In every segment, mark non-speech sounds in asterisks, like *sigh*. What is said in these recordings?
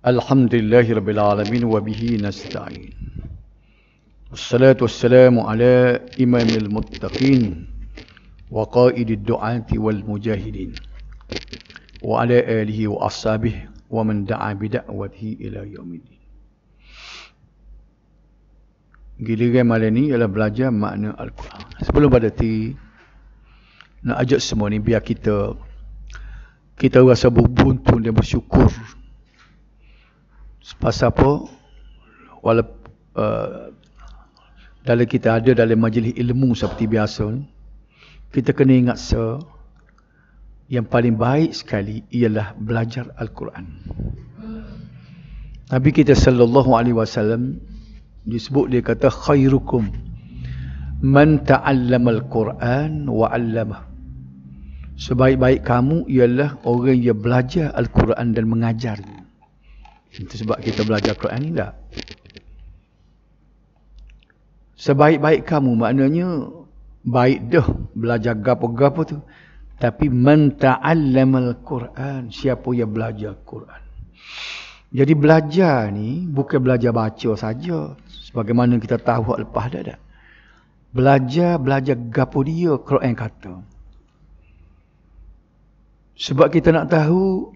Alhamdulillahirrabbilalamin Wabihi nasta'in Assalatu wassalamu ala imamil muttaqin Wa qaidid du'ati wal mujahidin Wa ala alihi wa ashabih Wa man da'a bida'wati ila yaumidin Giliran malam ni ialah belajar makna Al-Quran Sebelum pada ti Nak ajak semua ni biar kita Kita rasa berbuntun dan bersyukur Pasal apa? Wala, uh, dalam kita ada dalam majlis ilmu seperti biasa Kita kena ingat se Yang paling baik sekali ialah belajar Al-Quran Nabi kita sallallahu alaihi wasallam disebut dia kata khairukum man Al quran wa sebaik-baik kamu ialah orang yang belajar al-quran dan mengajarnya itu sebab kita belajar Quran ni tak? Sebaik-baik kamu maknanya baik dah belajar gapo-gapo tu. Tapi man ta'allamal Quran, siapa yang belajar Quran. Jadi belajar ni bukan belajar baca saja sebagaimana kita tahu hak lepas dah dah. Belajar belajar gapo dia Quran kata. Sebab kita nak tahu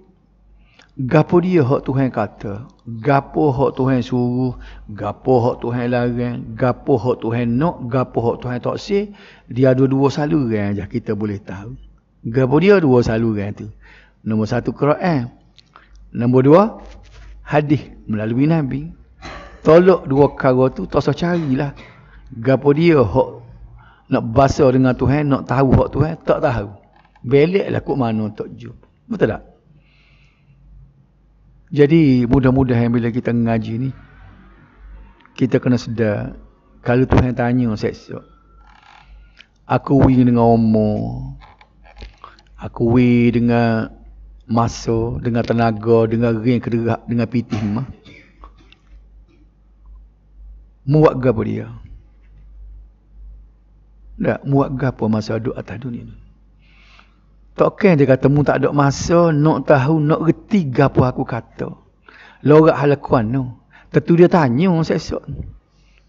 Gapo dia hak Tuhan kata? Gapo hak Tuhan suruh? Gapo hak Tuhan larang? Gapo hak Tuhan nak? Gapo hak Tuhan tak si? Dia ada dua saluran aja kita boleh tahu. Gapo dia dua saluran tu? Nombor satu Quran. Nombor dua hadis melalui Nabi. Tolok dua kara tu tak usah carilah. Gapo dia hak nak basa dengan Tuhan, nak tahu hak Tuhan, tak tahu. Beliklah kok mana tak jumpa. Betul tak? Jadi mudah mudah yang bila kita mengaji ni kita kena sedar kalau Tuhan tanya saya aku wi dengan umur aku wi dengan masa dengan tenaga dengan ring kedegak dengan pitih mah muak gapo dia Tak, muak gapo masa duduk atas dunia ni tak okay dia kata, mu tak ada masa, nak tahu, nak reti apa aku kata. Lorak halakuan tu. Tentu dia tanya sesuatu.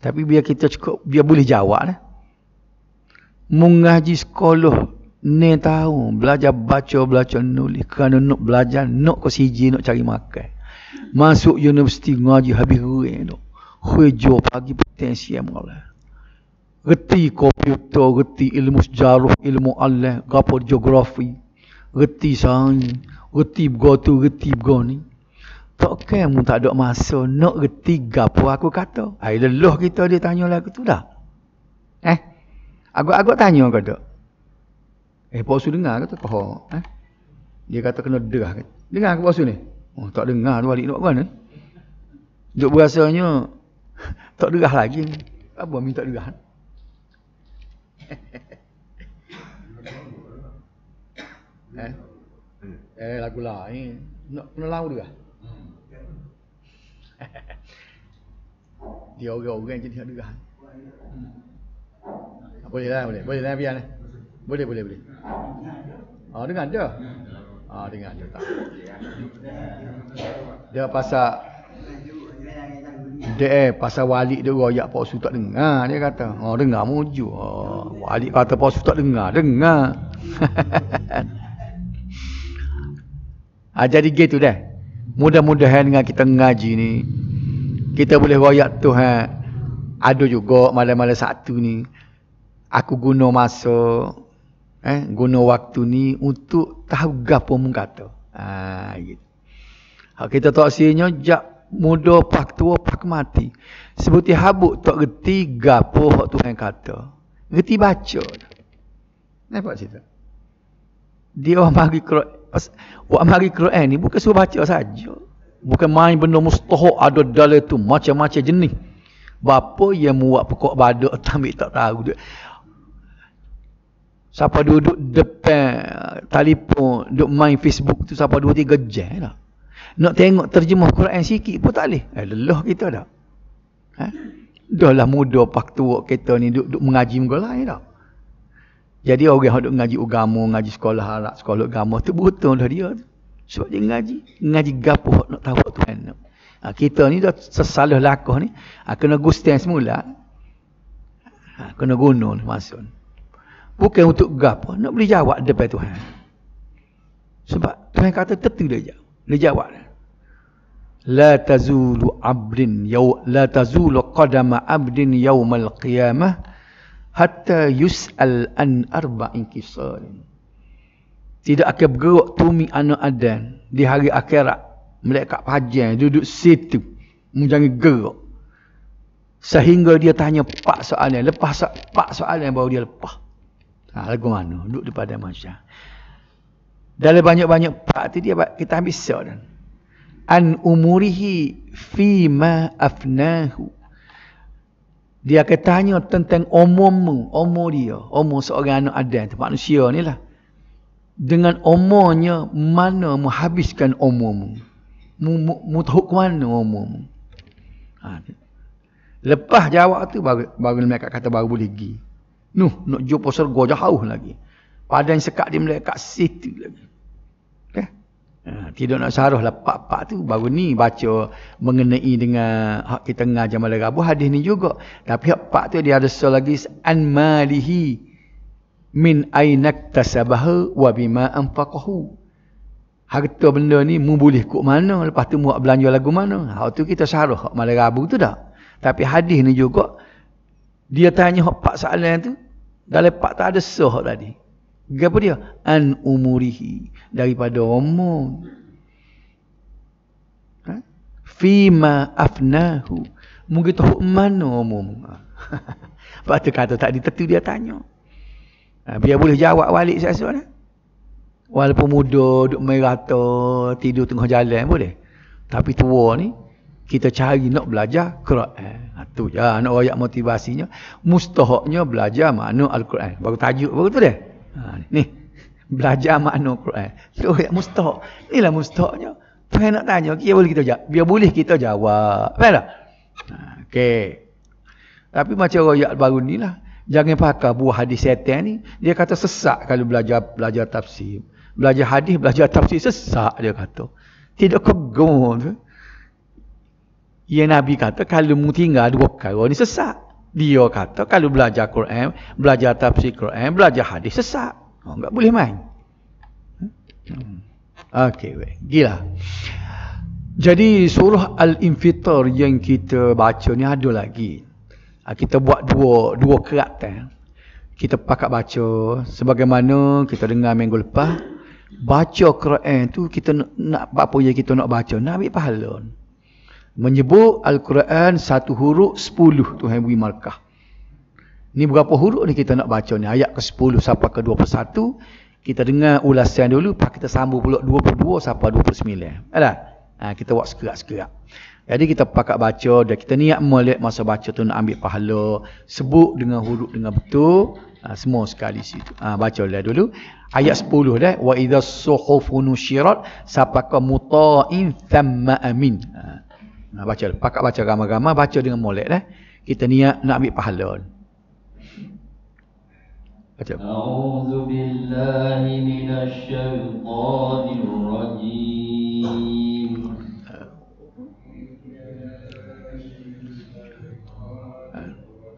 Tapi biar kita cukup, biar boleh jawab lah. Mengaji sekolah ni tahu belajar baca belajar nulis kerana nak belajar nak ke siji nak cari makan masuk universiti ngaji habis ruin tu hujur pagi potensi yang mengalah Gerti komputer, gerti ilmu sejarah, ilmu Allah, gapo geografi. Gerti sang, gerti bgo tu, gerti bgo ni. Tak kaya mu tak ada masa nak gerti gapo aku kata. Hai leluh kita dia tanya lah aku tu dah. Eh? Agak-agak tanya kau tak? Eh, Pak Su dengar kata kau. Eh? Dia kata kena derah. Dengar ke Pak ni? Oh, tak dengar tu balik nak kan? Eh? Duk berasanya *laughs* tak derah lagi. Apa minta derah? Eh? eh, lagu lain, ni. Nak kena lau dia. Hmm. *laughs* dia orang-orang jadi ada gerah. Boleh lah, boleh. Boleh lah, biar eh? Boleh, boleh, boleh. Ah, oh, dengar je. Ah, oh, dengar je tak. Dia pasal dia eh, pasal walik dia royak Pak Su tak dengar dia kata. Ha oh, dengar mujur. Oh, walik kata Pak Su tak dengar. Dengar. *laughs* ah, jadi gitu dah. Mudah-mudahan dengan kita ngaji ni kita boleh royak Tuhan. Ada juga malam-malam satu ni aku guna masa eh guna waktu ni untuk tahu gapo mung kata. Ah gitu. kita tak sianya jap muda pak tua pak mati. Sebuti habuk tak reti gapo hak Tuhan kata. Reti baca. Nampak cerita. Dia orang mari Quran. Orang mari Quran ni bukan suruh baca saja. Bukan main benda mustahak ada dalil tu macam-macam jenis. Bapa yang muak pokok badak tambik *laughs* tak tahu dia. Siapa duduk depan telefon, duduk main Facebook tu siapa dua tiga jam lah. Nak tengok terjemah Quran sikit pun tak boleh. Eh, leluh kita dah. Eh? Dah lah muda pak tuak kita ni duduk mengaji muka lain dah. Jadi orang yang duduk mengaji agama, mengaji sekolah harap, sekolah agama tu butuh dah dia Sebab dia mengaji. Mengaji gapuh nak tahu Tuhan. Ha, kita ni dah sesalah lakuh ni. Ha, kena gustian semula. Ha, kena gunung masuk. ni. Bukan untuk gapuh. Nak beri jawab depan Tuhan. Sebab Tuhan kata tetap dia jawab. Dia jawab. لا تزول عبد يو لا تزول قدم عبد يوم القيامة حتى يسأل عن أربع انكسار tidak akan bergerak tumi anak Adam di hari akhirat malaikat pajang duduk situ menjangi gerak sehingga dia tanya empat soalan lepas empat soalan baru dia lepas ha lagu mana duduk di padang mahsyar dalam banyak-banyak empat tu dia kita ambil sel dan an umurihi ma afnahu. Dia akan tanya tentang umurmu, umur dia, umur seorang anak Adam, manusia ni lah. Dengan umurnya, mana menghabiskan umurmu? Mutuk mana umurmu? Ha. Lepas jawab tu, baru, baru mereka kata baru boleh pergi. Nuh, nak jumpa surga jauh lagi. Padang sekat di mereka situ lagi. Ha, tidak nak saruh lah pak-pak tu baru ni baca mengenai dengan hak kita ngajar malam Rabu hadis ni juga. Tapi hak pak tu dia ada soal lagi an malihi min ainak tasabahu wa bima anfaqahu. Harta benda ni mu boleh kok mana lepas tu mu belanja lagu mana. Hak tu kita saruh hak malam Rabu tu dah. Tapi hadis ni juga dia tanya hak pak soalan tu dalam pak tak ada soal tadi. Apa dia? An umurihi. Daripada umur. Ha? Fima afnahu. Mungkin tahu mana umur. Ha. *laughs* Lepas tu kata tak tentu dia tanya. Ha, biar boleh jawab balik saya suara. Walaupun muda, duduk merata, tidur tengah jalan boleh. Tapi tua ni, kita cari nak belajar Quran. Ha, tu. ha, je anak ayat motivasinya. Mustahaknya belajar makna Al-Quran. Baru tajuk, baru tu dia. Ha, ni. Belajar makna Quran. Tu ayat mustaq. Inilah mustaqnya. Faham nak tanya? Kira boleh kita jawab. dia boleh kita jawab. Faham tak? Ha, okay. Tapi macam royak baru ni lah. Jangan pakar buah hadis setan ni. Dia kata sesak kalau belajar belajar tafsir. Belajar hadis, belajar tafsir sesak dia kata. Tidak kegun. Ya Nabi kata kalau mu tinggal dua perkara ni sesak dia kata kalau belajar Quran, belajar tafsir Quran, belajar hadis sesat. Oh, enggak boleh main. Hmm. Okey, baik. Gila. Jadi surah Al-Infitar yang kita baca ni ada lagi. Ah, kita buat dua dua kerat eh. Kita pakat baca sebagaimana kita dengar minggu lepas. Baca Quran tu kita nak, nak apa yang kita nak baca, nak ambil pahala menyebut Al-Quran satu huruf sepuluh Tuhan beri markah. Ni berapa huruf ni kita nak baca ni? Ayat ke sepuluh sampai ke dua puluh satu. Kita dengar ulasan dulu, lepas kita sambung pula dua puluh dua sampai dua puluh sembilan. Alah, ha, kita buat sekerak-sekerak. Jadi kita pakat baca dan kita niat melihat masa baca tu nak ambil pahala. Sebut dengan huruf dengan betul. Ha, semua sekali situ. Ha, baca lah dulu. Ayat sepuluh dah. Wa idha suhufu nushirat sapaka muta'in thamma amin. Ha. Ha, baca. Pakat baca agama-agama, baca dengan molek. Eh? Kita niat nak ambil pahala. Baca. A'udhu billahi minash shaytanir rajim.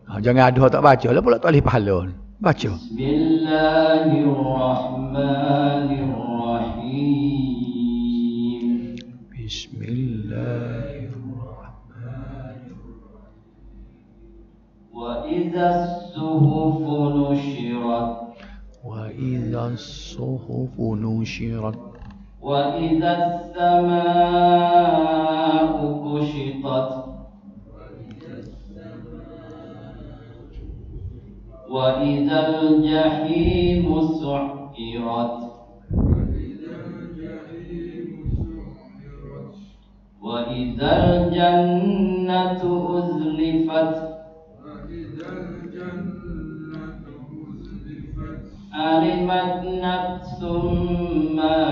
Ha, jangan aduh tak baca lah pula tak boleh pahala. Baca. Bismillahirrahmanirrahim. Bismillahirrahmanirrahim. وإذا الصحف نشرت وإذا الصحف نشرت وإذا السماء كشطت وإذا الجحيم سعرت وإذا الجنة أزلفت علمت نفس ما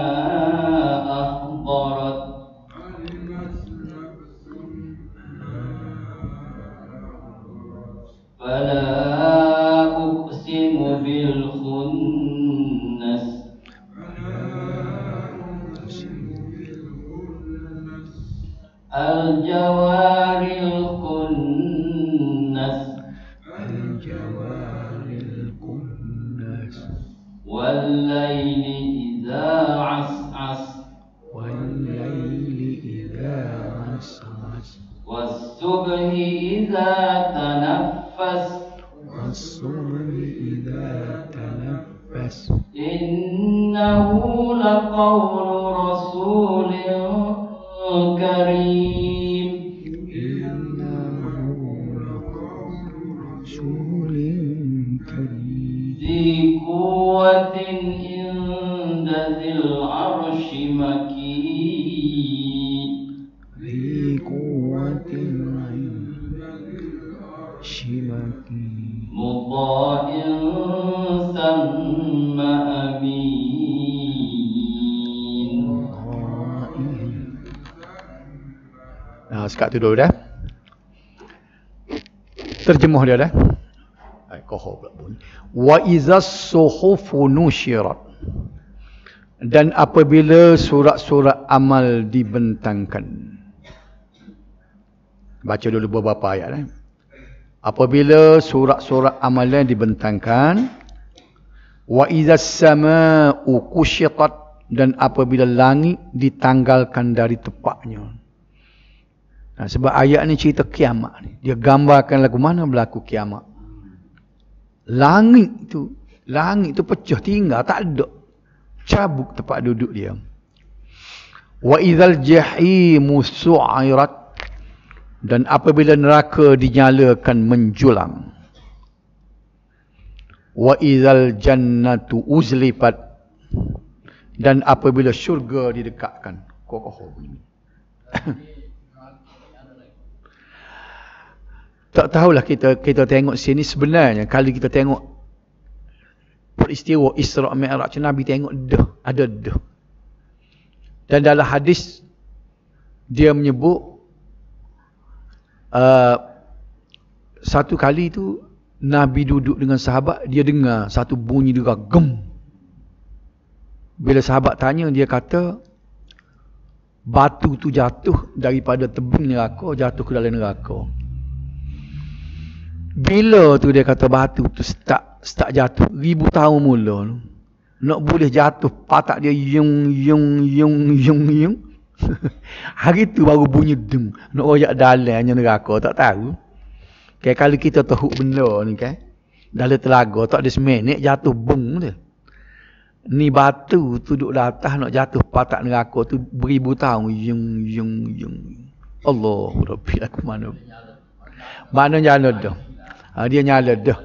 cakap tu dulu dah. Ya. Terjemah dia dah. Ya. Alkohol pula bunyi. Wa izas suhufu nushirat. Dan apabila surat-surat amal dibentangkan. Baca dulu beberapa ayat. Eh. Apabila surat-surat amal dibentangkan. Wa izas sama'u kushiqat. Dan apabila langit ditanggalkan dari tempatnya. Nah ha, sebab ayat ni cerita kiamat ni. Dia gambarkan lagu mana berlaku kiamat. Langit tu, langit tu pecah tinggal, tak ada. cabuk tempat duduk dia. Wa idzal jahim su'irat dan apabila neraka dinyalakan menjulang. Wa idzal jannatu uzlifat dan apabila syurga didekatkan. Kokoh bunyi. *coughs* tak tahulah kita kita tengok sini sebenarnya kalau kita tengok peristiwa Isra Mi'raj Nabi tengok dah ada dah. Dan dalam hadis dia menyebut uh, satu kali itu Nabi duduk dengan sahabat dia dengar satu bunyi gem. Bila sahabat tanya dia kata batu tu jatuh daripada tebing neraka jatuh ke dalam neraka. Bila tu dia kata batu tu start, start jatuh. Ribu tahun mula tu. Nak boleh jatuh patak dia yung yung yung yung yung. *laughs* Hari tu baru bunyi dung. Nak royak dalai hanya neraka tak tahu. Kayak kalau kita tahu benda ni kan. Dalai telaga tak ada semenik jatuh bung dia. Ni batu tu duduk di atas nak jatuh patak neraka tu beribu tahun. Yung yung yung. Allah Rabbi aku mana. Mana jalan dong. Ha, dia nyala dah.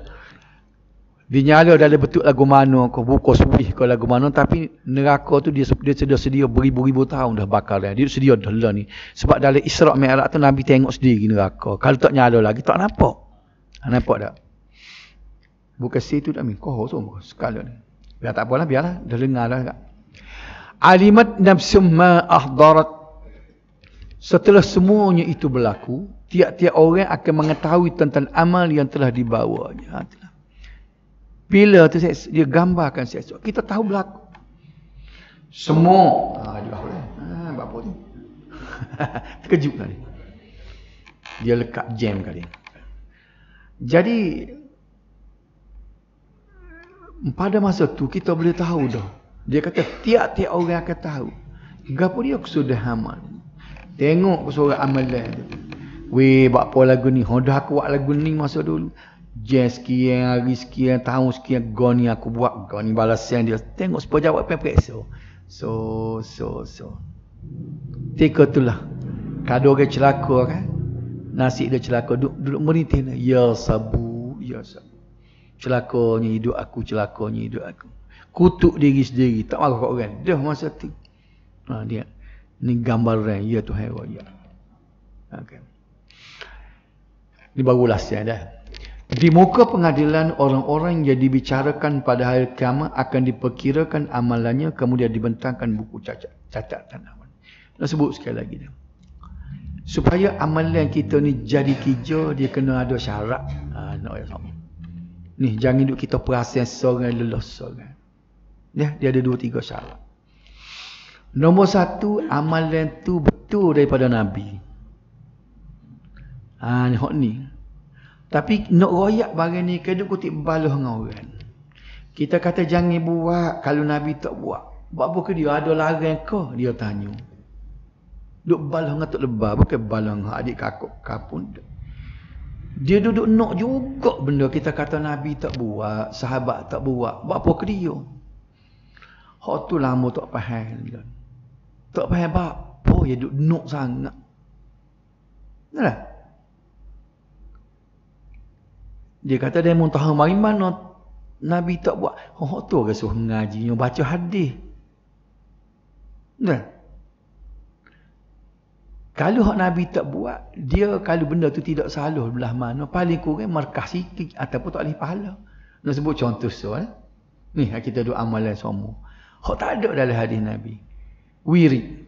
Dia nyala dalam bentuk lagu mana kau buka suih kau lagu mana tapi neraka tu dia dia sedia sedia beribu-ribu tahun dah bakar dia. Dia sedia dah lah ni. Sebab dalam Isra Mi'raj tu Nabi tengok sendiri neraka. Kalau tak nyala lagi tak nampak. Ha, nampak tak? si situ tak minggu. tu semua sekali ni. Biar tak apalah, biarlah. Dah dengar lah. Alimat nafsum ma'ahdarat. Setelah semuanya itu berlaku, tiap-tiap orang akan mengetahui tentang amal yang telah dibawanya. Ha, Bila tu saya, dia gambarkan saya Kita tahu berlaku. Semua. Ha, dia ha, bapa tu. *laughs* Terkejut kali. Dia lekat jam kali. Jadi, pada masa tu kita boleh tahu dah. Dia kata tiap-tiap orang akan tahu. Gapa dia kesudahan amal. Tengok kesudahan amalan Weh, buat apa lagu ni? Oh, dah aku buat lagu ni masa dulu. Jazz sekian, hari sekian, tahun sekian, gone ni aku buat. Gone ni balasan dia. Tengok sepuluh jawab apa yang So, so, so, so. Tika tu lah. Kadu orang celaka kan? Nasib dia celaka. Duduk, duduk merintih ni. Ya sabu, ya sabu. Celakanya hidup aku, celakanya hidup aku. Kutuk diri sendiri. Tak marah kau kan? Dah masa tu. Ha, dia. Ni gambaran. Ya tu hero, ya. Okay. Ah, ini baru lastnya dah. Di muka pengadilan orang-orang yang dibicarakan pada hari kiamat akan diperkirakan amalannya kemudian dibentangkan buku catatan. cacat Nak sebut sekali lagi dah. Supaya amalan kita ni jadi kerja dia kena ada syarat. Ah, nak ya sama. Ni jangan duk kita perasaan seorang lelah seorang. Ya, dia ada dua tiga syarat. Nombor satu, amalan tu betul daripada Nabi. Ha ni hok ni. Tapi nak royak barang ni kena kutip baluh dengan kan? orang. Kita kata jangan buat kalau Nabi tak buat. Buat apa ke dia? Ada larang ke? Dia tanya. Duk baluh dengan tak lebar. Bukan baluh dengan adik kakak kapun. Dia duduk nak juga benda kita kata Nabi tak buat. Sahabat tak buat. Buat apa ke dia? Hak tu lama tak faham. Kan? Tak faham apa? Oh, dia duduk nak sangat. Tak Dia kata dia muntah mari mana Nabi tak buat. Oh, tu orang suruh ngaji, baca hadis. Nah. Kalau hak Nabi tak buat, dia kalau benda tu tidak salah belah mana, paling kurang markah sikit ataupun tak boleh pahala. Nak sebut contoh so, eh? Ni, kita do amalan semua. Hak tak ada dalam hadis Nabi. Wirid.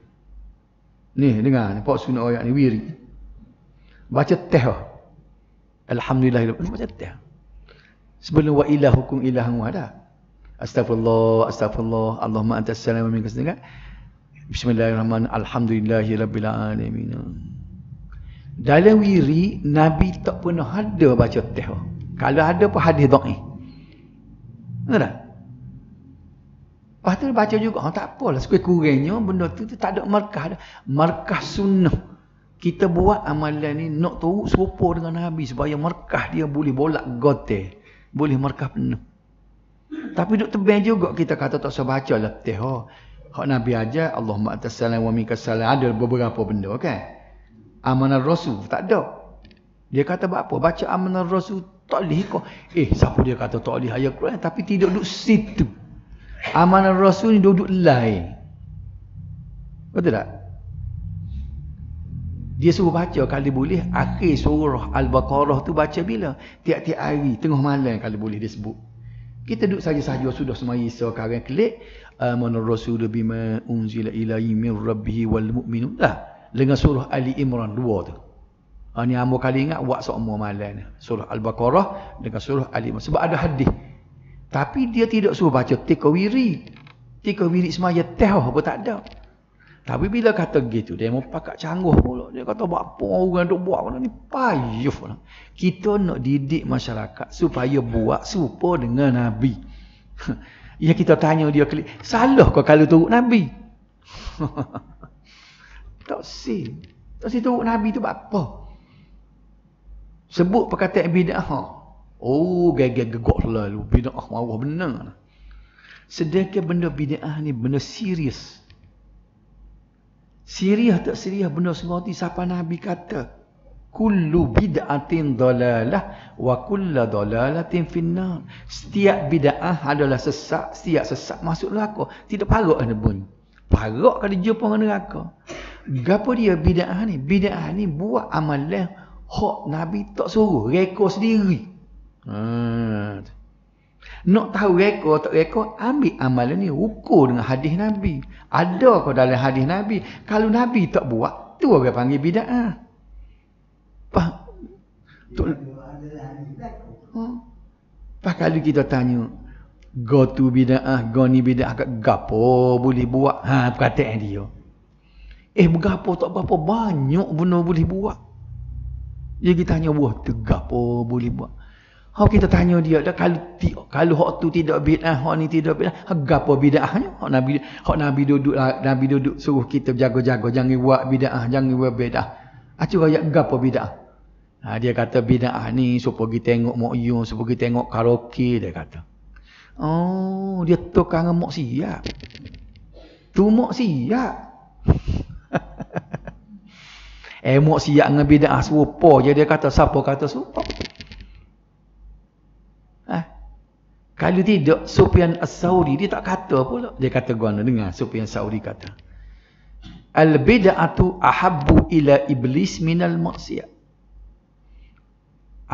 Ni, dengar. Pak Sunnah ayat ni, wirid. Baca teh. Alhamdulillah macam tu. Sebelum wa ilah hukum ilah hu ada. Astagfirullah, astagfirullah, Allahumma antas salam min kasdin. Bismillahirrahmanirrahim. Alhamdulillah rabbil alamin. Dalam wiri Nabi tak pernah ada baca teh. Kalau ada pun hadir dhaif. Ngerti tak? Lepas tu baca juga. Oh, tak apalah. Sekurang-kurangnya benda tu, tu tak ada markah. Markah sunnah kita buat amalan ni nak turut serupa dengan Nabi supaya markah dia boleh bolak gote boleh markah penuh tapi duk tebal juga kita kata tak usah baca lah teh oh. ha hak nabi ajar Allahumma atassalam wa minkas salam ada beberapa benda kan amanah rasul tak ada dia kata buat apa baca amanah rasul tak boleh kau eh siapa dia kata tak boleh ayat Quran tapi tidak duduk situ amanah rasul ni duduk lain betul tak dia suruh baca kalau boleh akhir surah Al-Baqarah tu baca bila? Tiap-tiap hari tengah malam kalau boleh dia sebut. Kita duduk saja-saja sudah semua isa karang klik amanu ah, rasul bima unzila ilaihi min rabbih wal mu'minun lah dengan surah Ali Imran 2 tu. Ha, ni ambo kali ingat buat semua mua malam Surah Al-Baqarah dengan surah Ali Imran. Sebab ada hadis. Tapi dia tidak suruh baca tikawiri. Tikawiri semaya teh apa tak ada. Tapi bila kata gitu, dia mau pakat canggah pula. Dia kata, buat apa orang yang buat mana ni? Payuh lah. Kita nak didik masyarakat supaya buat serupa dengan Nabi. *laughs* ya kita tanya dia, salah kau kalau turut Nabi? *laughs* tak si. Tak si turut Nabi tu buat apa? Sebut perkataan bid'ah. Oh, gaya-gaya gegok lalu. Bid'ah marah benar. Sedangkan benda bid'ah ni benda serius. Siriah tak siriah benda semua ni siapa Nabi kata kullu bid'atin dalalah wa kullu dalalatin finnar setiap bid'ah adalah sesat setiap sesat masuk neraka tidak parok ada bun parok kada jumpa dengan neraka gapo dia bid'ah ni bid'ah ni buat amalan hak nabi tak suruh rekod sendiri hmm. Nak tahu reka tak reka, ambil amalan ni ukur dengan hadis Nabi. Ada ke dalam hadis Nabi? Kalau Nabi tak buat, tu orang panggil bidah. Ah. Pak tu hmm. Ha? kalau kita tanya, go tu bidah, ah, go ni bidah, gapo boleh buat? Ha, perkataan dia. Eh, bergapo tak berapa banyak benda boleh buat. Jadi kita tanya, buat tegap, oh, boleh buat. Hau kita tanya dia dah kalau ti, kalau hak tu tidak bidah, hak ni tidak bidah, gapo bidahnya? Hak Nabi hak Nabi duduk lah, Nabi duduk suruh kita jaga-jaga jangan buat bidah, jangan buat bidah. Acu raya apa bidah? Ha, dia kata bidah ni supaya kita tengok mukyu, supaya kita tengok karaoke dia kata. Oh, dia tukang mok siap. Tu mok siap. *laughs* eh mok siap dengan bidah serupa je dia kata siapa kata serupa. Kalau tidak, Sufyan As-Sauri dia tak kata pula. Dia kata gua nak dengar Sufyan As-Sauri kata. Al-bid'atu ahabbu ila iblis minal maksiat.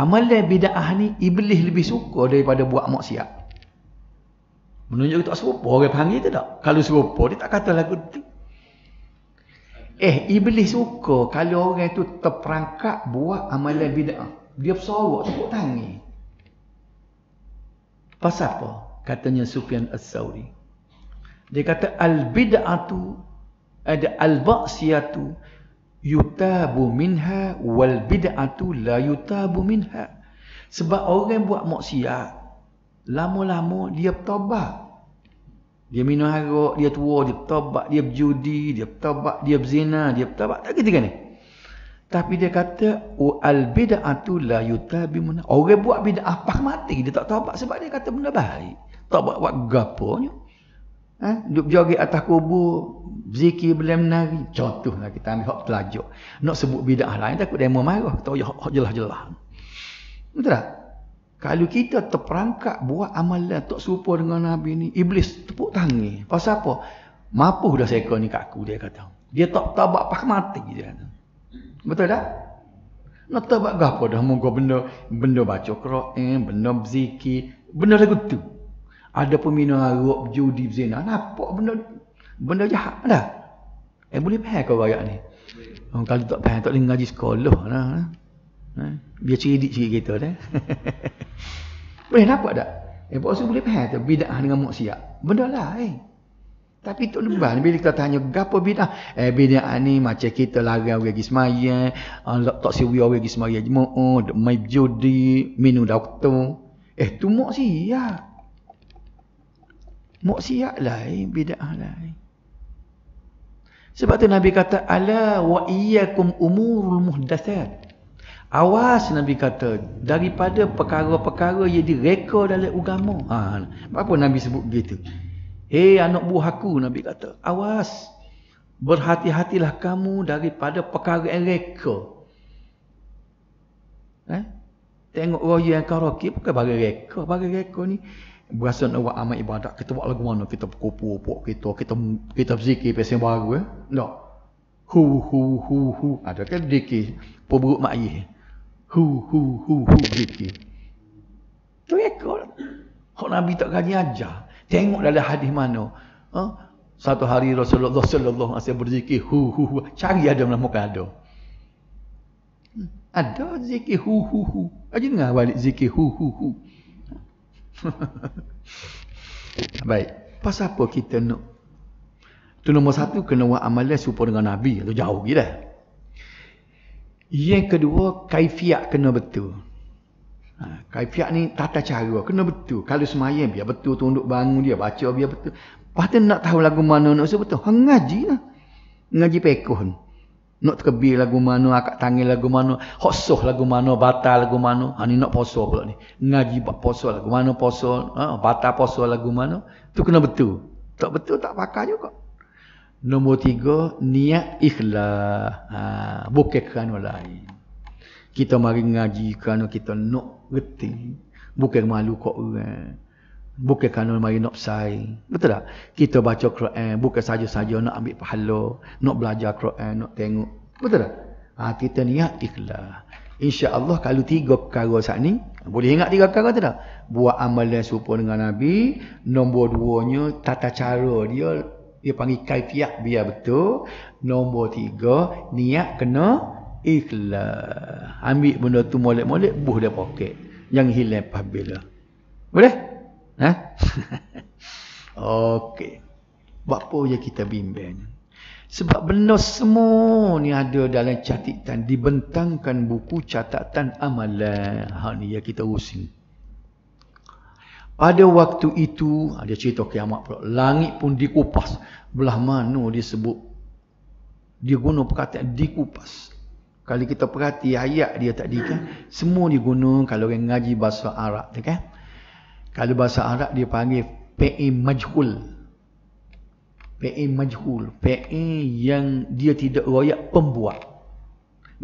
Amalan bid'ah ni iblis lebih suka daripada buat maksiat. Menunjuk tak serupa orang panggil tak? Kalau serupa dia tak kata lagu tu. Eh iblis suka kalau orang itu terperangkap buat amalan bid'ah. Dia bersorok tepuk tangan. Pasal apa? Katanya Sufyan As-Sawri. Dia kata, Al-bid'atu ada al-ba'siyatu yutabu minha wal-bid'atu la yutabu minha. Sebab orang buat maksiat, lama-lama dia bertobat. Dia minum haruk, dia tua, dia bertobat, dia berjudi, dia bertobat, dia berzina, dia bertobat. Tak kira-kira kan ni. Tapi dia kata al bid'atu la yutabi mun. Orang buat bid'ah pak mati dia tak tahu apa sebab dia kata benda baik. Tak buat buat gapanya. Ha? Duduk jari atas kubur, zikir boleh menari. Contohlah kita ambil hak telajuk. Nak sebut bid'ah lain takut dia mau marah. Tahu ya hak jelah-jelah. Betul tak? Kalau kita terperangkap buat amalan tak serupa dengan Nabi ni, iblis tepuk tangan. Pasal apa? Mampu dah seekor ni kat aku dia kata. Dia tak tabak pak mati dia kata. Betul tak? Nak tahu buat apa dah muka benda benda baca Quran, benda berzikir, benda lagu tu. Ada peminum arak, judi, zina, apa benda benda jahat dah. Eh boleh faham ke ayat ni? Oh, kalau tak faham tak boleh ngaji sekolah lah, Nah, Eh? Biar cerdik sikit kita dah. *laughs* boleh nampak tak? Eh bos boleh faham tu bidah dengan maksiat. Benda lain. Eh? Tapi tu lebah ni bila kita tanya gapo bidah? Eh bidah ni macam kita larang orang pergi sembahyang, uh, tak siwi orang pergi sembahyang Jumaat, uh, mai judi, minum doktor. Eh tu mok siap. Mok siap lain bidah lain. Sebab tu Nabi kata ala wa iyyakum umurul muhdatsat. Awas Nabi kata daripada perkara-perkara yang direka dalam agama. Ha, apa Nabi sebut begitu? Hei eh, anak buah aku, Nabi kata. Awas. Berhati-hatilah kamu daripada perkara yang reka. Eh? Tengok orang yang karaoke, bukan bagi reka. Bagi reka ni, berasa nak buat amat ibadat. Kita buat lagu mana? Kita berkumpul puak kita. Kita kita berzikir pesan baru. Eh? Tak. Hu hu hu hu. Ada ah, kan zikir. Perburuk mak ayah. Hu hu hu hu zikir. Itu reka. Kalau Nabi tak kanya ajar. Tengok dalam hadis mana. Ha? Satu hari Rasulullah sallallahu alaihi wasallam berzikir hu hu hu cari ada dalam muka ada. Hmm. Ada zikir hu hu hu. Aje dengar balik zikir hu hu hu. *laughs* Baik. Pas apa kita nak? Tu nombor satu kena buat amalan serupa dengan Nabi. Tu jauh gila. Yang kedua, kaifiat kena betul. Ha, kaifiat ni tata cara. Kena betul. Kalau semayang biar betul. Tunduk bangun dia. Baca biar betul. Lepas tu nak tahu lagu mana nak usah betul. Hang ngaji lah. Ngaji pekoh ni. Nak terkebir lagu mana. Akak tangil lagu mana. Hoksoh lagu mana. Batal lagu mana. Ha ni nak posoh pula ni. Ngaji posoh lagu mana posoh Ha, batal posoh lagu mana. Tu kena betul. Tak betul tak pakai juga. Nombor tiga. Niat ikhlas. Ha, Bukit kerana lain kita mari ngaji kerana kita nak reti. Bukan malu kok orang. Bukan kerana mari nak pesai. Betul tak? Kita baca Quran. Bukan saja-saja nak ambil pahala. Nak belajar Quran. Nak tengok. Betul tak? Ha, kita niat ikhlas. InsyaAllah kalau tiga perkara saat ni. Boleh ingat tiga perkara tu tak? Buat amalan serupa dengan Nabi. Nombor duanya tata cara dia. Dia panggil kaifiat biar betul. Nombor tiga. Niat Kena ikhlas. Ambil benda tu molek-molek, buh dia poket. Yang hilang pas bila. Boleh? Ha? *laughs* Okey. Buat apa je kita bimbang? Sebab benda semua ni ada dalam catatan. Dibentangkan buku catatan amalan. Ha ni ya kita usin. Pada waktu itu, ada ha, cerita kiamat pula. Langit pun dikupas. Belah mana dia sebut. Dia guna perkataan dikupas. Kalau kita perhati ayat dia tadi kan, semua dia guna kalau orang ngaji bahasa Arab tu kan. Kalau bahasa Arab dia panggil pe'i majhul. Pe'i majhul. Pe'i yang dia tidak royak pembuat.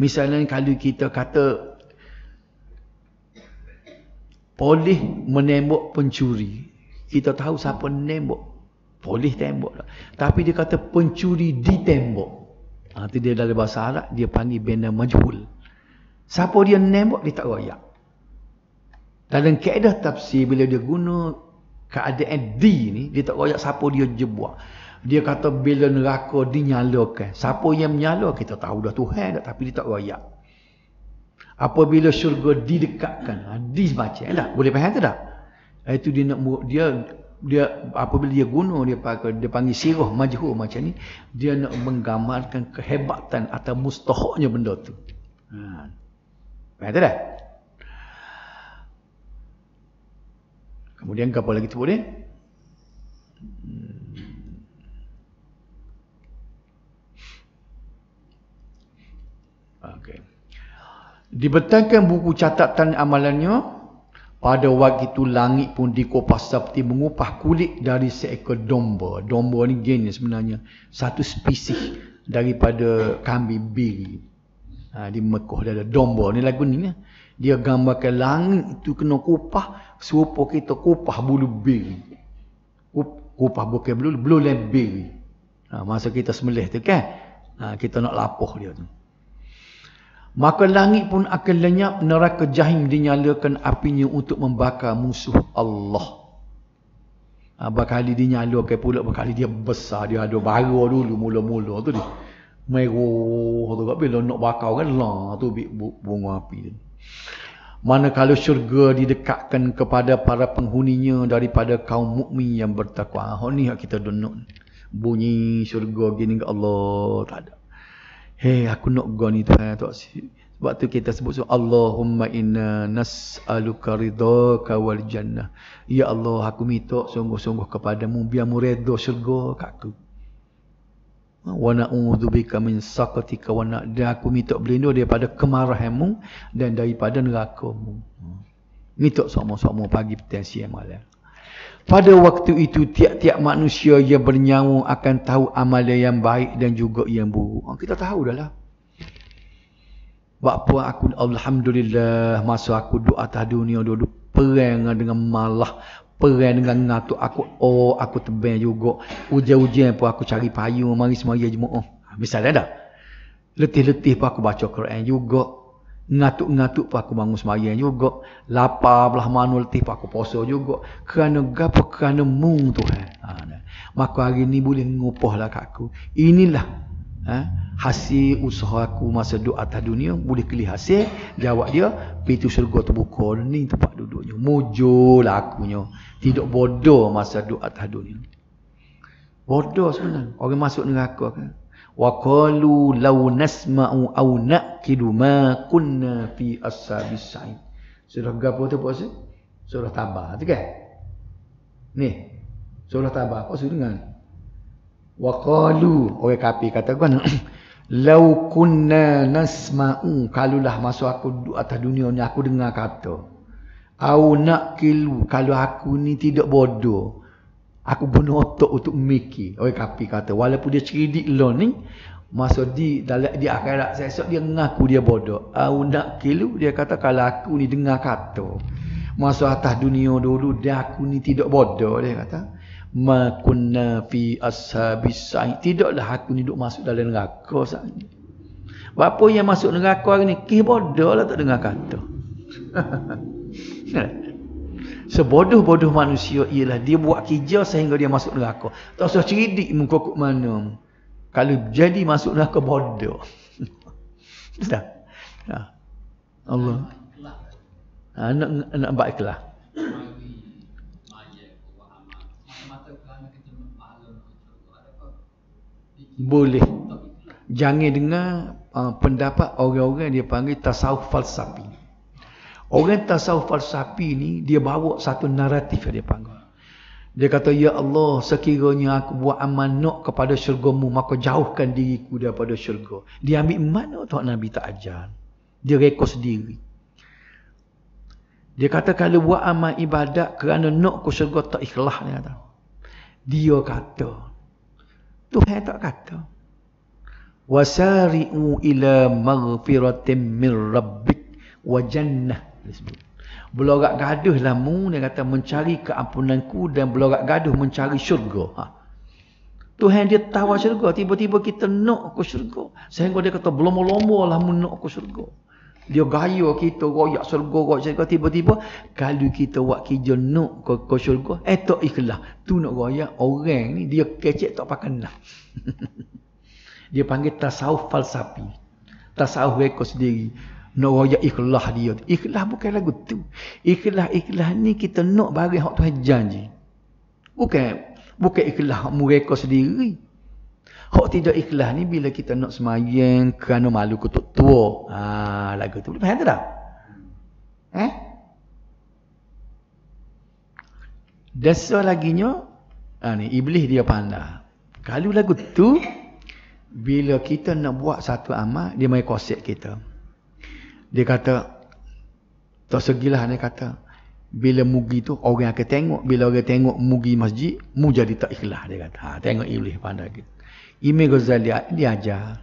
Misalnya kalau kita kata polis menembak pencuri. Kita tahu siapa menembak. Polis tembak. Tapi dia kata pencuri ditembak. Nanti dia dalam bahasa Arab, dia panggil benda majhul. Siapa dia nembok, dia tak royak. Dalam keadaan tafsir, bila dia guna keadaan di ni, dia tak royak siapa dia jebuak. Dia kata bila neraka dinyalakan. Siapa yang menyala, kita tahu dah Tuhan dah, tapi dia tak royak. Apabila syurga didekatkan, hadis baca. Eh, boleh faham tak? Itu dia nak dia dia apabila dia guna dia pakai dia panggil sirah majhu macam ni dia nak menggambarkan kehebatan atau mustahaknya benda tu ha faham tak dah kemudian apa lagi tu boleh hmm. Okay. Dibetangkan buku catatan amalannya pada waktu itu langit pun dikupas seperti mengupah kulit dari seekor domba. Domba ni jenis sebenarnya. Satu spesies daripada kambing biri. Ha, di Mekoh dia ada domba. Ni lagu ni. Ya. Dia gambarkan langit itu kena kupah serupa kita kupah bulu biri. Kupah bukan bulu, bulu lain biri. Ha, masa kita semelih tu kan. Ha, kita nak lapuh dia tu. Maka langit pun akan lenyap, neraka jahim dinyalakan apinya untuk membakar musuh Allah. Ha, berkali dia nyala ke pulak, berkali dia besar, dia ada baru dulu mula-mula tu dia. Meruh tu, bila nak bakar kan, lah tu bunga api dia. kalau syurga didekatkan kepada para penghuninya daripada kaum mukmin yang bertakwa. Ha, ni kita dengar Bunyi syurga gini ke Allah, tak ada. Hei, aku nak go ni Tuhan. Sebab Waktu kita sebut so Allahumma inna nas'aluka ridhaka wal jannah. Ya Allah, aku minta sungguh-sungguh kepadamu biar mu redha syurga kat aku. Wa na'udzubika min sakatika wa na dan aku minta berlindung daripada kemarahanmu dan daripada nerakamu. Minta sama-sama pagi petang siang malam. Pada waktu itu tiap-tiap manusia yang bernyawa akan tahu amal yang baik dan juga yang buruk. Ah, kita tahu dah lah. Bapa aku alhamdulillah masa aku doa atas dunia dulu perang dengan malah perang dengan ngatu aku oh aku tebang juga ujian-ujian pun aku cari payung mari semua ya Oh, misalnya dah letih-letih pun aku baca Quran juga Ngatuk-ngatuk pak aku bangun semayang juga. Lapar belah mana letih pun aku poso juga. Kerana gapa? Kerana mung Tuhan. Ha, nah. Maka hari ni boleh ngupahlah kat aku. Inilah ha, hasil usaha aku masa duduk atas dunia. Boleh kelih hasil. Jawab dia, pintu syurga terbuka. Ni tempat duduknya. Mujul akunya. Tidak bodoh masa duduk atas dunia. Bodoh sebenarnya. Orang masuk neraka kan waqalu law nasma'u aw naqilu ma kunna fi ashabis sa'id. Surah gapo tu sih? Surah Tabah tu kan? Ni. Surah Tabah apa suruh dengan? Waqalu orang kafir kata kan *clears throat* law kunna nasma'u kalulah masuk aku atas dunia ni aku dengar kata. Aw naqilu kalau aku ni tidak bodoh. Aku bunuh otak untuk miki. Oi kapi kata, walaupun dia cerdik lo ni, masa di dalam di akhirat saya dia mengaku dia bodoh. Au ah, nak kilu dia kata kalau aku ni dengar kata. Masa atas dunia dulu dia aku ni tidak bodoh dia kata. Ma kunna fi ashabis sa'i. Tidaklah aku ni duk masuk dalam neraka sa'i. Bapa yang masuk neraka hari ni, kih bodoh lah tak dengar kata. *laughs* Sebodoh-bodoh manusia ialah dia buat kerja sehingga dia masuk neraka. Tak usah ceridik muka kok mana. Kalau jadi masuk neraka bodoh. Sudah. *laughs* ha. Allah. Ha, nak nak buat ikhlas. Boleh. Jangan dengar uh, pendapat orang-orang yang dia panggil tasawuf falsafi. Orang tasawuf falsafi ni dia bawa satu naratif yang dia panggil. Dia kata, Ya Allah, sekiranya aku buat amanat kepada syurgamu, maka jauhkan diriku daripada syurga. Dia ambil mana tak Nabi tak ajar. Dia rekod sendiri. Dia kata, kalau buat amal ibadat kerana nak ke syurga tak ikhlas. Dia kata. Dia kata, Tuhan tak kata. Wasari'u ila maghfiratim min rabbik wa jannah dia Belorak gaduh lamu dia kata mencari keampunanku dan belorak gaduh mencari syurga. Ha. Tuhan dia tawar syurga. Tiba-tiba kita nak ke syurga. Sehingga dia kata belum lama lah nak ke syurga. Dia gaya kita royak syurga, royak syurga. Tiba-tiba kalau kita buat kerja nak ke, ke syurga. Eh tak ikhlas. Tu nak royak orang ni dia kecek tak pakai nak. *laughs* dia panggil tasawuf falsafi. Tasawuf ekor sendiri. Nak Noraya ikhlas dia. tu, Ikhlas bukan lagu tu. Ikhlas-ikhlas ni kita nak bagi hak Tuhan janji. Bukan bukan ikhlas hak mereka sendiri. Hak tidak ikhlas ni bila kita nak semayang kerana malu kutuk tua. Ha, lagu tu. Faham tak? Eh? Dasar laginya, ha, ni, iblis dia pandai. Kalau lagu tu, bila kita nak buat satu amal, dia mai kosek kita. Dia kata, tak segilah dia kata. Bila mugi tu, orang akan tengok. Bila orang tengok mugi masjid, mu jadi tak ikhlas. Dia kata, ha, tengok iblis pandai gitu. Imam Ghazali ah, dia ajar.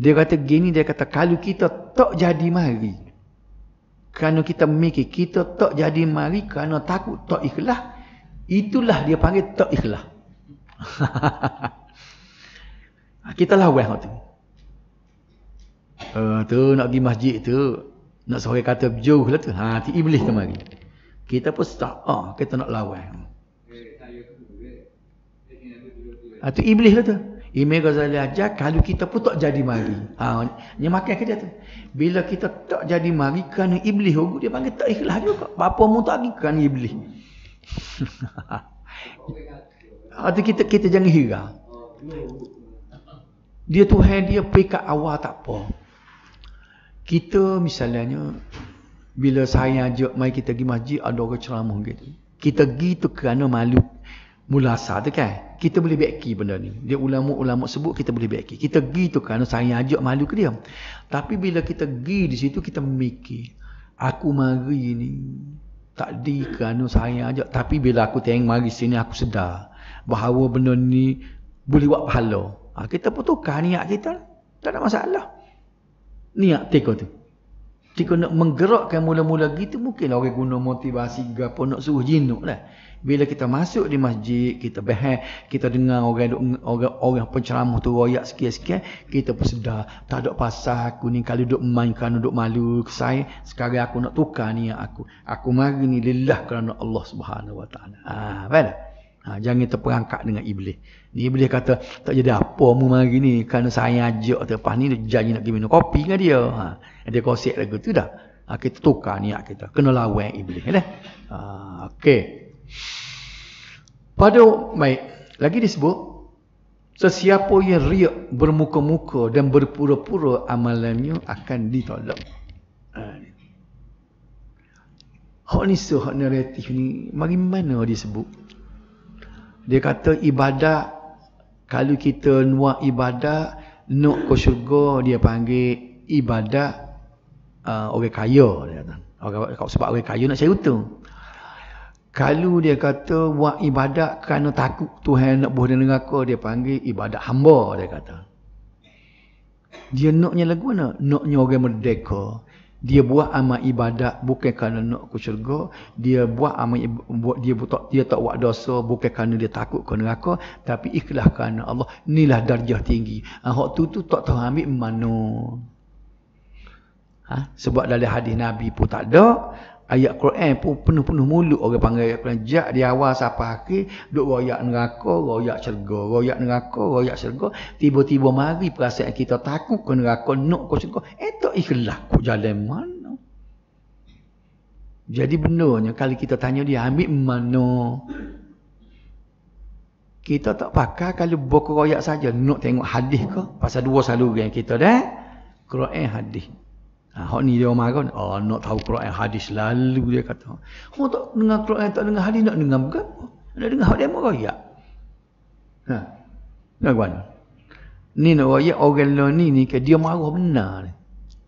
Dia kata gini, dia kata, kalau kita tak jadi mari. Kerana kita mikir, kita tak jadi mari kerana takut tak ikhlas. Itulah dia panggil tak ikhlas. *laughs* Ha, kita lah orang tu uh, tu nak pergi masjid tu nak sore kata jauh lah tu ha ti iblis kemari kita pun tak, ah oh, kita nak lawan ha, tu iblis lah tu Imam Ghazali ajar kalau kita pun tak jadi mari. Ha, ni makan kerja tu. Bila kita tak jadi mari kan iblis ogu dia panggil tak ikhlas juga. Apa mu tak kerana iblis. Atau *laughs* ha, kita kita jangan hira. Dia Tuhan dia pekat awal tak apa. Kita misalnya bila saya ajak mai kita pergi masjid ada orang ceramah gitu. Kita pergi tu kerana malu mula tu kan. Kita boleh beki benda ni. Dia ulama-ulama sebut kita boleh beki. Kita pergi tu kerana saya ajak malu ke dia. Tapi bila kita pergi di situ kita memikir aku mari ni tak di kerana saya ajak tapi bila aku tengok mari sini aku sedar bahawa benda ni boleh buat pahala. Ha, kita putuskan niat kita. Tak ada masalah niat teko tu. Teko nak menggerakkan mula-mula gitu mungkin lah orang guna motivasi gapo nak suruh jinuk lah. Bila kita masuk di masjid, kita behel, kita dengar orang duk, orang orang penceramah tu royak sikit-sikit, kita pun sedar, tak ada pasal aku ni kalau duk mainkan duk malu ke saya, sekarang aku nak tukar niat aku. Aku mari ni lillah kerana Allah Subhanahu Wa Taala. Ah, baiklah. Ha, jangan terperangkap dengan iblis. Iblis kata, tak jadi apa mu hari ni. Kerana saya ajak terlepas ni, janji nak pergi minum kopi dengan dia. Ha, dia kosek lagu tu dah. Ha, kita tukar niat kita. Kena lawan iblis. Eh? Ha, Okey. Pada, baik. Lagi disebut, sesiapa yang riak bermuka-muka dan berpura-pura amalannya akan ditolak. Ha, hak ni so, hak naratif ni, mari mana dia sebut? Dia kata ibadat kalau kita nuak ibadat nuak ke syurga dia panggil ibadat uh, orang kaya dia kata. Orang, sebab orang kaya nak cari hutang. Kalau dia kata buat ibadat kerana takut Tuhan nak buah dengan aku, dia panggil ibadat hamba, dia kata. Dia naknya lagu mana? Naknya orang merdeka dia buat amal ibadat bukan kerana nak ke syurga dia buat amal buat dia buat dia tak buat dosa bukan kerana dia takut ke neraka tapi ikhlas kerana Allah inilah darjah tinggi ah tu tu tak tahu ambil mana ha? sebab dalam hadis nabi pun tak ada ayat Quran pun penuh-penuh mulut orang panggil ayat Quran jak di awal sampai akhir duk royak neraka royak syurga royak neraka royak syurga tiba-tiba mari perasaan kita takut ke neraka nak ke syurga itu ikhlas ku jalan mana jadi benarnya kalau kita tanya dia ambil mana kita tak pakai kalau buku royak saja nak tengok hadis ke pasal dua saluran kita dah Quran hadis Ah, ha, hok ni dia orang marah. Oh, nak tahu Quran hadis lalu dia kata. Hok oh, tak dengar Quran, tak dengar hadis nak dengar bukan? Nak dengar hok dia marah ya. Ha. Nak guna. Ni nak ya orang lo ni ni ke dia marah benar ni.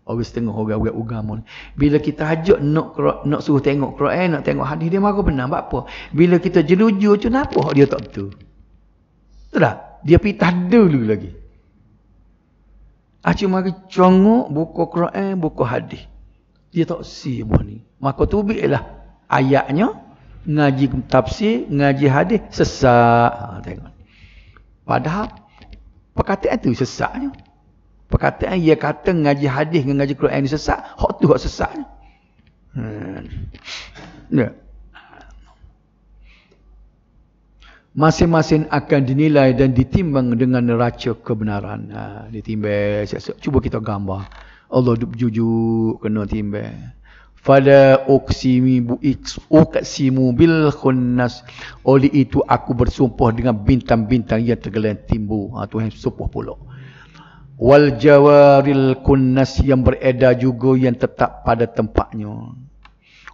Orang setengah orang buat agama ni. Bila kita hajat nak nak suruh tengok Quran, nak tengok hadis dia marah benar Bapa. apa? Bila kita jelujur tu kenapa hok dia tak betul? Betul tak? Dia pitah dulu lagi. Aci ah, mari congok buku Quran, buku hadis. Dia tak si buah ni. Maka tu lah. Ayatnya, ngaji tafsir, ngaji hadis, sesak. Ha, tengok. Padahal, perkataan tu sesaknya. Perkataan dia kata ngaji hadis dengan ngaji Quran ni sesak. Hak tu hak sesaknya. Hmm. Ya. Yeah. masing-masing akan dinilai dan ditimbang dengan neraca kebenaran. Ha, ditimbang. Cuba kita gambar. Allah duduk jujur kena timbang. Fala uksimi bu uksimu bil khunnas. Oleh itu aku bersumpah dengan bintang-bintang yang tergelar timbu. Ha, Tuhan sumpah pula. Wal jawaril kunnas yang beredar juga yang tetap pada tempatnya.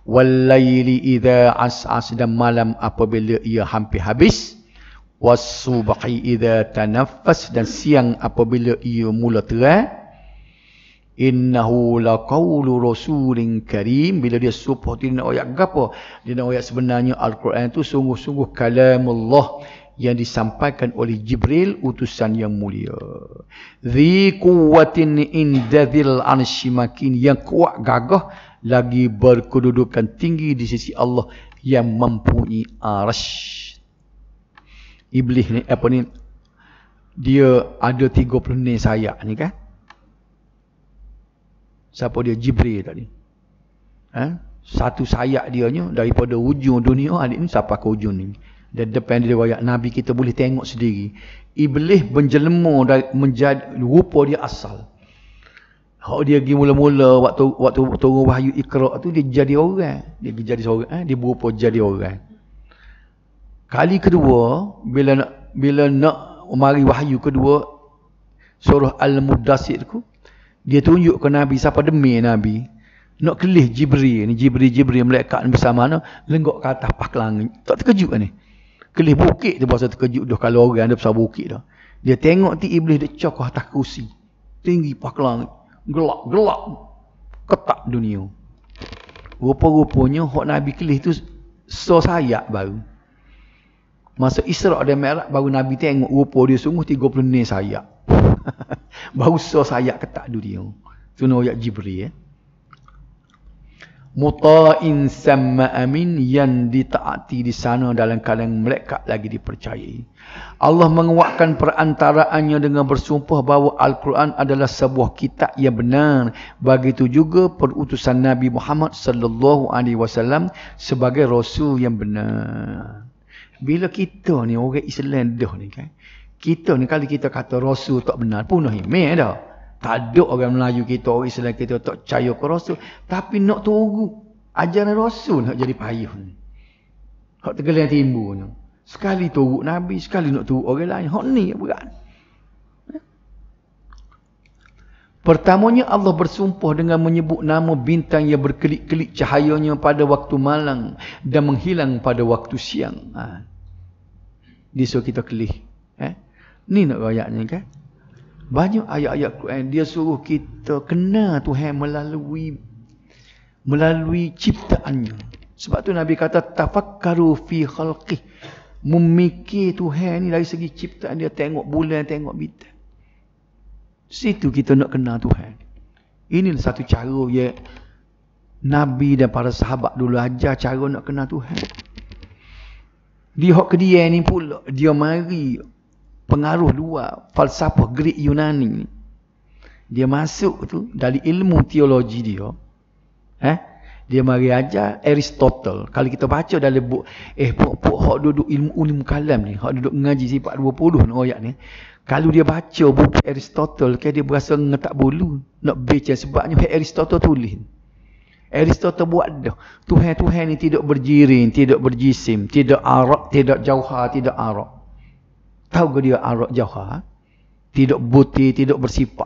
Walaili idha as'as dan malam apabila ia hampir habis. Wasubahi idha tanafas dan siang apabila ia mula terang. Innahu laqawlu rasulin karim bila dia subuh dia nak ayat apa dia nak ayat sebenarnya al-Quran tu sungguh-sungguh Allah yang disampaikan oleh Jibril utusan yang mulia zi quwwatin indadhil anshimakin yang kuat gagah lagi berkedudukan tinggi di sisi Allah yang mempunyai arash. Iblis ni, apa ni, dia ada 30 ni sayap ni kan? Siapa dia? Jibril tadi. Ha? Satu sayap ha, dia ni, daripada ujung dunia, adik ni sampai ke ujung ni. Dan depan dia wayak Nabi kita boleh tengok sendiri. Iblis menjelma menjadi rupa dia asal. Hak dia pergi mula-mula waktu waktu turun wahyu Iqra tu dia jadi orang. Dia pergi jadi seorang, eh? dia berupa jadi orang. Kali kedua bila nak bila nak mari wahyu kedua surah Al-Mudassir tu dia tunjuk ke Nabi siapa demi Nabi. Nak kelih Jibril ni, Jibril Jibril malaikat ni bersama mana lenggok ke atas pak langit. Tak terkejut kan ni. Kelih bukit tu bahasa terkejut dah kalau orang ada besar bukit dah. Dia tengok ti iblis dia cokoh atas kerusi. Tinggi pak langit gelap-gelap ketak dunia. Rupa-rupanya hok Nabi kelih tu so sayak baru. Masa Isra dan Mi'raj baru Nabi tengok rupa dia sungguh 30 ni sayak. *laughs* baru so sayak ketak dunia. Tu ayat Jibril eh muta'in amin yang ditaati di sana dalam keadaan melekat lagi dipercayai. Allah menguatkan perantaraannya dengan bersumpah bahawa Al-Quran adalah sebuah kitab yang benar. Begitu juga perutusan Nabi Muhammad sallallahu alaihi wasallam sebagai rasul yang benar. Bila kita ni orang Islam dah ni kan. Kita ni kalau kita kata rasul tak benar, punah himeh dah. Tak ada orang Melayu kita, orang Islam kita tak percaya ke Rasul. Tapi nak tunggu ajaran Rasul nak jadi payuh. Hak tergelar timbul ni. Sekali tunggu Nabi, sekali nak tunggu orang lain. Hak ni yang berat. Pertamanya Allah bersumpah dengan menyebut nama bintang yang berkelip-kelip cahayanya pada waktu malang dan menghilang pada waktu siang. Ha. Dia suruh kita kelih. Eh? Ni nak rakyatnya kan? banyak ayat-ayat Quran dia suruh kita kena Tuhan melalui melalui ciptaannya. Sebab tu Nabi kata tafakkaru fi khalqih. Memikir Tuhan ni dari segi ciptaan dia tengok bulan, tengok bintang. Situ kita nak kenal Tuhan. Ini satu cara ya Nabi dan para sahabat dulu ajar cara nak kenal Tuhan. Di hok kedia ni pula dia mari pengaruh luar falsafah Greek Yunani ni dia masuk tu dari ilmu teologi dia eh dia mari ajar Aristotle kalau kita baca dari buku eh puak-puak hok duduk ilmu ulum kalam ni hok duduk mengaji sifat 20 ni oyak ni kalau dia baca buku Aristotle ke dia berasa ngetak bulu nak baca sebabnya Aristotle tulis Aristotle buat dah. Tuhan-tuhan ni tidak berjirin, tidak berjisim, tidak arak, tidak jauhar, tidak arak tahu ke dia arak jahat? Tidak butir, tidak bersifat.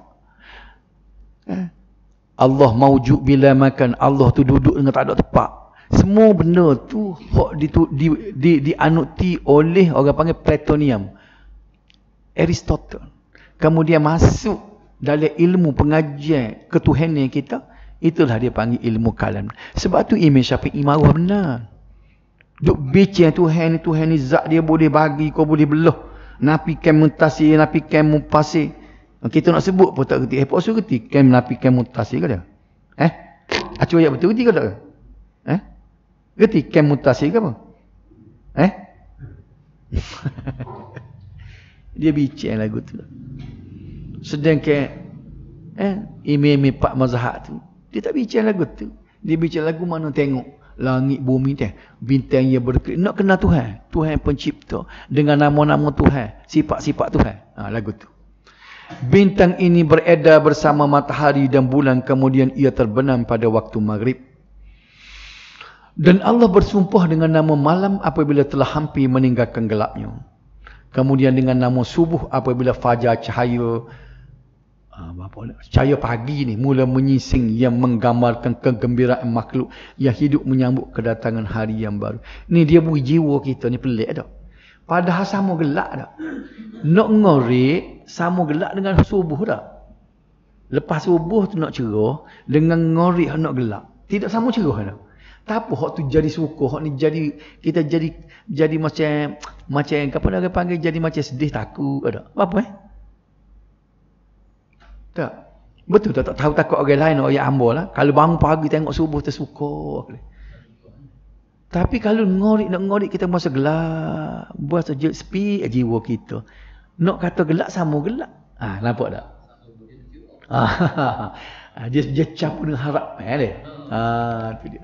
Eh? Allah maujud bila makan, Allah tu duduk dengan tak ada tepat. Semua benda tu hak di, di, di, anuti oleh orang panggil Platonium. Aristotle. Kemudian masuk dalam ilmu pengajian ketuhanan kita, itulah dia panggil ilmu kalam. Sebab tu Imam Syafi'i marah benar. Duk bicara Tuhan ni, Tuhan ni zat dia boleh bagi, kau boleh belah. Napi kem mutasi, napi kem mupasi. Kita nak sebut pun tak kerti. Eh, pasal kerti. Kem napi kem mutasi ke dia? Eh? Acu ayat betul kerti ke tak? Eh? Kerti kem mutasi ke apa? Eh? *laughs* dia bicara lagu tu. Sedangkan eh, imi-imi pak mazahat tu. Dia tak bicara lagu tu. Dia bicara lagu mana tengok langit bumi teh bintang ia berkelip nak kenal Tuhan Tuhan pencipta dengan nama-nama Tuhan sifat-sifat Tuhan ha, lagu tu bintang ini beredar bersama matahari dan bulan kemudian ia terbenam pada waktu maghrib dan Allah bersumpah dengan nama malam apabila telah hampir meninggalkan gelapnya kemudian dengan nama subuh apabila fajar cahaya Ah, Cahaya pagi ni mula menyising yang menggambarkan kegembiraan makhluk yang hidup menyambut kedatangan hari yang baru. Ni dia bui jiwa kita ni pelik tak? Padahal sama gelak tak? Nak ngorek sama gelak dengan subuh tak? Lepas subuh tu nak cerah dengan ngorek nak gelak. Tidak sama cerah tak? Tapi hok tu jadi suka, hok ni jadi kita jadi jadi macam macam apa nak panggil jadi macam sedih takut ada. Apa eh? Tak. Betul tak? Tak tahu takut orang lain, orang yang hamba lah. Kalau bangun pagi tengok subuh, tersukur. Tapi kalau ngorik, nak ngorik, kita masa gelap. Buat sejuk, sepi jiwa kita. Nak kata gelap, sama gelap. Ah, ha, nampak tak? Ah, *laughs* dia, dia capu dengan harap. Eh, dia. Ha, tu dia.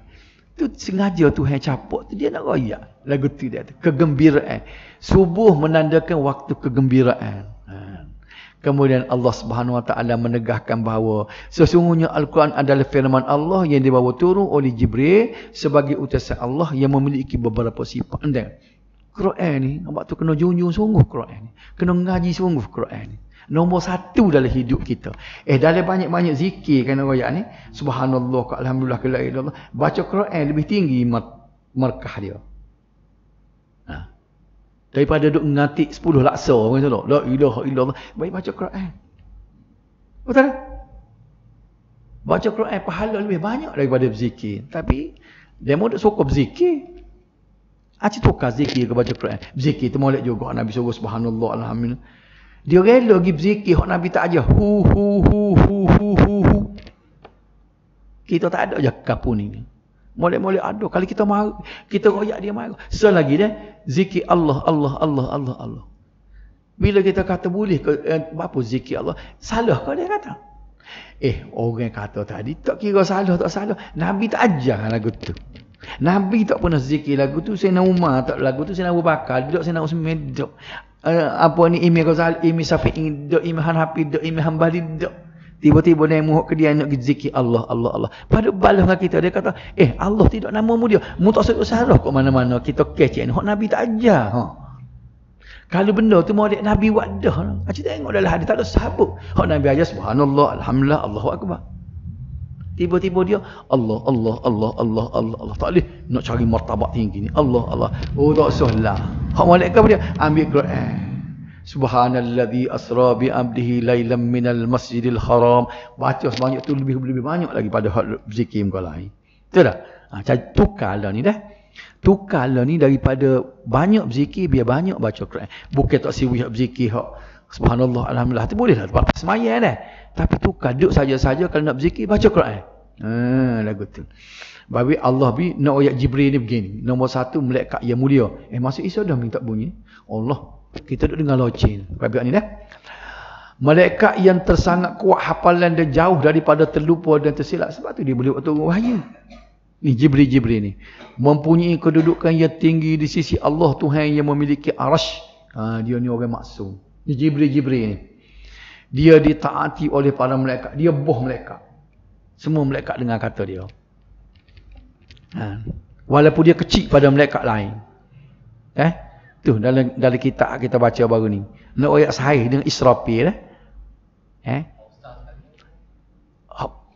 Tu sengaja Tuhan capuk tu dia nak royak. Lagu tu dia Kegembiraan. Subuh menandakan waktu kegembiraan. Kemudian Allah Subhanahu Wa Taala menegaskan bahawa sesungguhnya Al-Quran adalah firman Allah yang dibawa turun oleh Jibril sebagai utusan Allah yang memiliki beberapa sifat. Anda, Quran ni, abah tu kena junjung sungguh Quran ni. Kena ngaji sungguh Quran ni. Nombor satu dalam hidup kita. Eh, dalam banyak-banyak zikir kan orang ni. Subhanallah, Alhamdulillah, Allah. Baca Quran lebih tinggi markah dia. Daripada duduk mengatik 10 laksa macam tu. La ilaha illallah. Baik baca Quran. Betul tak? Baca Quran pahala lebih banyak daripada berzikir. Tapi dia mau sokong berzikir. Ah, Acik tukar zikir ke baca Quran. Berzikir tu boleh juga. Nabi suruh subhanallah alhamdulillah. Dia rela pergi berzikir. Hak Nabi tak ajar. Hu hu hu hu hu hu. Kita tak ada je kapun ini. Molek-molek aduh, Kalau kita mahu, kita royak dia marah. lagi dia, zikir Allah, Allah, Allah, Allah, Allah. Bila kita kata boleh ke, eh, apa zikir Allah, salah ke dia kata? Eh, orang kata tadi, tak kira salah, tak salah. Nabi tak ajar lagu tu. Nabi tak pernah zikir lagu tu. Saya nak umar tak lagu tu. Saya nak berbakar. Duduk saya nak usmin. Duduk. Uh, apa ni, imi Ghazali, imi Safi'in. Duduk imi Hanhafi. Duduk imi Hanbali. Duduk. Duduk. Tiba-tiba naik muhuk ke dia nak zikir Allah, Allah, Allah. Pada balas dengan kita, dia kata, eh Allah tidak nama mu dia. Mu tak sebut salah kok mana-mana. Kita kecil ni. Nabi tak ajar. Ha. Kalau benda tu mau Nabi wadah. Aku tengok dalam hadis tak ada sahabat. Hak Nabi ajar subhanallah, alhamdulillah, Allah akbar. Tiba-tiba dia Allah Allah Allah Allah Allah Allah tak boleh nak cari martabat tinggi ni. Allah Allah. Oh tak usahlah. Hak malaikat dia ambil Quran. Eh. Subhanalladzi asra bi abdihi lailam minal masjidil haram. Baca sebanyak tu lebih lebih banyak lagi pada zikir muka lain. Betul tak? Ha, saya tukar lah ni dah. Tukar lah ni daripada banyak berzikir, biar banyak baca Quran. Bukan tak siwi berzikir, hak. Subhanallah, Alhamdulillah. Itu boleh lah. Sebab semayah dah. Tapi tukar, duduk saja-saja kalau nak berzikir, baca Quran. Ha, lagu tu. Babi Allah bi nak ayat Jibril ni begini. Nombor satu, melekat yang mulia. Eh, masuk Isa dah minta bunyi. Allah kita duduk dengan lojin. Baik-baik ni dah. Malaikat yang tersangat kuat hafalan dia jauh daripada terlupa dan tersilap. Sebab tu dia boleh waktu wahyu. Ni Jibril-Jibril ni. Mempunyai kedudukan yang tinggi di sisi Allah Tuhan yang memiliki arash. Ha, dia ni orang maksum. Ni Jibril-Jibril ni. Dia ditaati oleh para malaikat. Dia boh malaikat. Semua malaikat dengar kata dia. Ha. Walaupun dia kecil pada malaikat lain. Eh? Tu dalam dalam kitab kita baca baru ni. Nak ayat sahih dengan Israfil eh. Eh.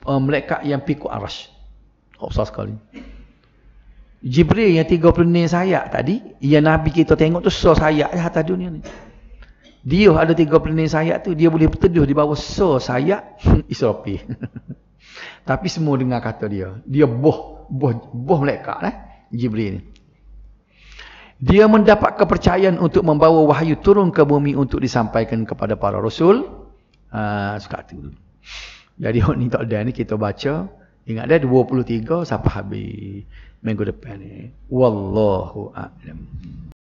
Um, yang pikul arasy. Hopsah sekali. Jibril yang 36 sayak tadi, yang Nabi kita tengok tu so sayak di atas dunia ni. Dia ada 36 sayak tu, dia boleh berteduh di bawah so sayak *laughs* Israfil. *laughs* Tapi semua dengar kata dia. Dia boh, boh, boh malaikat eh. Jibril ni. Dia mendapat kepercayaan untuk membawa wahyu turun ke bumi untuk disampaikan kepada para rasul. Ha, suka tu. Jadi hari ni tak ada ni kita baca. Ingat dah 23 sampai habis minggu depan ni. Wallahu a'lam.